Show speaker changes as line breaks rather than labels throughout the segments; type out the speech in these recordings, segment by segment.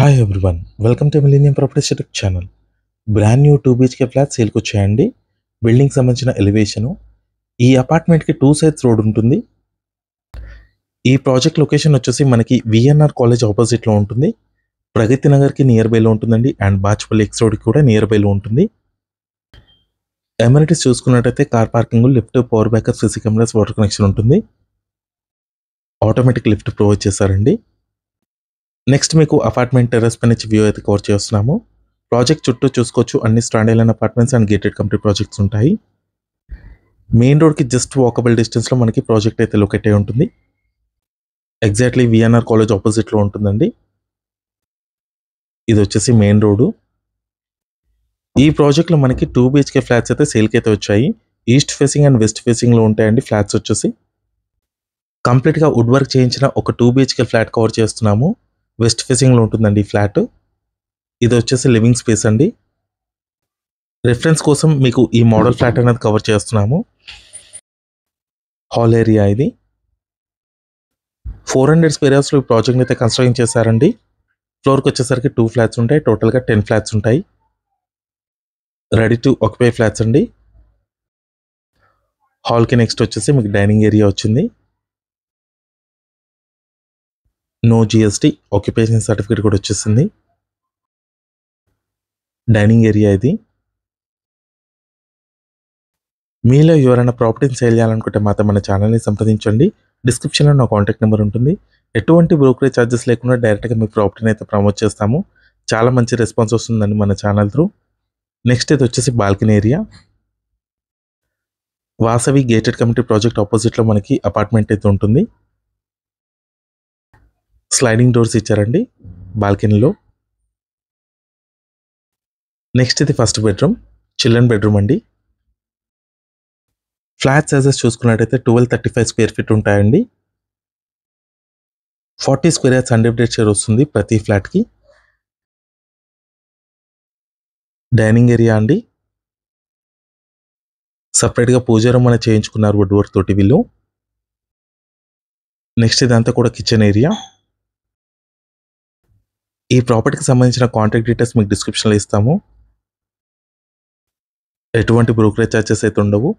hi everyone welcome to millennium properties YouTube channel brand new two BHK flat సేల్కి వచ్చాయండి building సంబంధించిన elevation ఈ అపార్ట్మెంట్కి two sides road ఉంటుంది ఈ ప్రాజెక్ట్ లొకేషన్ వచ్చేసి మనకి విఎన్ఆర్ కాలేజ్ ఆపోజిట్లో ఉంటుంది ప్రగతి నగర్కి నియర్ బైలో ఉంటుందండి అండ్ బాచ్పల్లి ఎక్స్ రోడ్కి కూడా నియర్ బైలో ఉంటుంది ఎమ్యూనిటీస్ చూసుకున్నట్టయితే car parking lift power backup CC cameras water connection ఉంటుంది ఆటోమేటిక్ లిఫ్ట్ ప్రొవైడ్ చేశారండి నెక్స్ట్ మీకు అపార్ట్మెంట్ టెర్రస్ పైన వ్యూ అయితే కవర్ చేస్తున్నాము ప్రాజెక్ట్ చుట్టూ చూసుకోవచ్చు అన్ని standard apartments and gated company projects ఉంటాయి మెయిన్ రోడ్కి జస్ట్ వాకబుల్ డిస్టెన్స్లో మనకి ప్రాజెక్ట్ అయితే లొకేట్ అయి ఉంటుంది ఎగ్జాక్ట్లీ విఎన్ఆర్ కాలేజ్ ఆపోజిట్లో ఉంటుందండి ఇది వచ్చేసి మెయిన్ రోడ్డు ఈ ప్రాజెక్ట్లో మనకి టూ బిహెచ్కే ఫ్లాట్స్ అయితే సేల్కి అయితే వచ్చాయి ఈస్ట్ ఫేసింగ్ అండ్ వెస్ట్ ఫేసింగ్లో ఉంటాయండి ఫ్లాట్స్ వచ్చేసి కంప్లీట్గా వుడ్ వర్క్ చేయించిన ఒక టూ బిహెచ్కే ఫ్లాట్ కవర్ చేస్తున్నాము వెస్ట్ ఫేసింగ్లో ఉంటుందండి ఈ ఫ్లాట్ ఇది వచ్చేసి లివింగ్ స్పేస్ అండి రెఫరెన్స్ కోసం మీకు ఈ మోడల్ ఫ్లాట్ అనేది కవర్ చేస్తున్నాము హాల్ ఏరియా ఇది ఫోర్ హండ్రెడ్ స్క్వేర్ ఈ ప్రాజెక్ట్ అయితే కన్స్ట్రక్షన్ చేశారండి ఫ్లోర్కి వచ్చేసరికి టూ ఫ్లాట్స్ ఉంటాయి టోటల్గా టెన్ ఫ్లాట్స్ ఉంటాయి రెడీ టు ఒక ఫ్లాట్స్ అండి హాల్కి నెక్స్ట్ వచ్చేసి మీకు డైనింగ్ ఏరియా వచ్చింది నో జిఎస్టీ ఆక్యుపేషన్ సర్టిఫికేట్ కూడా వచ్చేసింది డైనింగ్ ఏరియా ఇది మీలో ఎవరైనా ప్రాపర్టీని సేల్ చేయాలనుకుంటే మాత్రం మన ఛానల్ని సంప్రదించండి డిస్క్రిప్షన్లో నా కాంటాక్ట్ నెంబర్ ఉంటుంది ఎటువంటి బ్రోకరేజ్ ఛార్జెస్ లేకుండా డైరెక్ట్గా మీ ప్రాపర్టీని అయితే ప్రమోట్ చేస్తాము చాలా మంచి రెస్పాన్స్ వస్తుందండి మన ఛానల్ త్రూ నెక్స్ట్ అయితే వచ్చేసి balcony area Vasavi gated committee project ఆపోజిట్లో మనకి అపార్ట్మెంట్ అయితే ఉంటుంది స్లైడింగ్ డోర్స్ ఇచ్చారండి బాల్కనీలో నెక్స్ట్ ఇది ఫస్ట్ బెడ్రూమ్ చిల్డ్రన్ బెడ్రూమ్ అండి ఫ్లాట్ సైజెస్ చూసుకున్నట్టయితే twelve thirty five square feet ఉంటాయండి forty square yards undivided share వస్తుంది ప్రతి ఫ్లాట్కి డైనింగ్ ఏరియా అండి సపరేట్గా పూజారం అనేది చేయించుకున్నారు వుడ్ వర్క్ తోటి వీళ్ళు నెక్స్ట్ ఇదంతా కూడా కిచెన్ ఏరియా ఈ ప్రాపర్టీకి సంబంధించిన కాంటాక్ట్ డీటెయిల్స్ మీకు డిస్క్రిప్షన్లో ఇస్తాము ఎటువంటి బ్రోకరేజ్ ఛార్జెస్ అయితే ఉండవు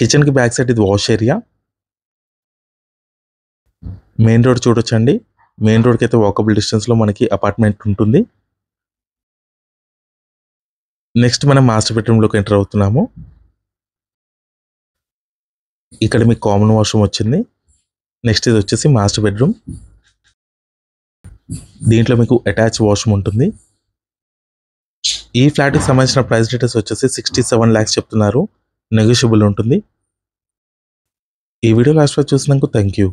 కిచెన్కి బ్యాక్ సైడ్ ఇది వాష్ ఏరియా మెయిన్ రోడ్ చూడొచ్చండి మెయిన్ రోడ్కి అయితే వాకబుల్ డిస్టెన్స్లో మనకి అపార్ట్మెంట్ ఉంటుంది నెక్స్ట్ మనం మాస్టర్ బెడ్రూమ్లోకి ఎంటర్ అవుతున్నాము ఇక్కడ మీకు కామన్ వాష్రూమ్ వచ్చింది నెక్స్ట్ ఇది వచ్చేసి మాస్టర్ బెడ్రూమ్ దీంట్లో మీకు అటాచ్ వాష్రూమ్ ఉంటుంది ఈ ఫ్లాట్కి సంబంధించిన ప్రైస్ డీటెయిల్స్ వచ్చేసి సిక్స్టీ సెవెన్ ల్యాక్స్ చెప్తున్నారు నెగోషియబుల్ ఉంటుంది ఈ వీడియో లాస్ట్ వరకు చూసినందుకు థ్యాంక్ యూ